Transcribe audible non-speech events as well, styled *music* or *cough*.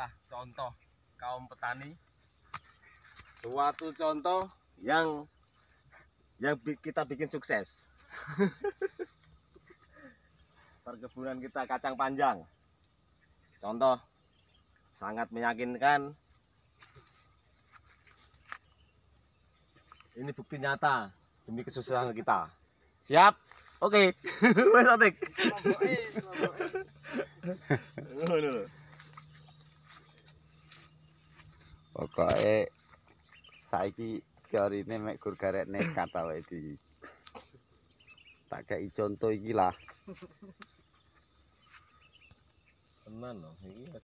inilah contoh kaum petani suatu contoh yang yang kita bikin sukses *laughs* perkebunan kita kacang panjang contoh sangat meyakinkan ini bukti nyata demi kesuksesan kita siap oke *laughs* okay. *laughs* pokoknya saiki teori ini mek gur garek nekat di tak kayak contoh ini lah tenan loh ini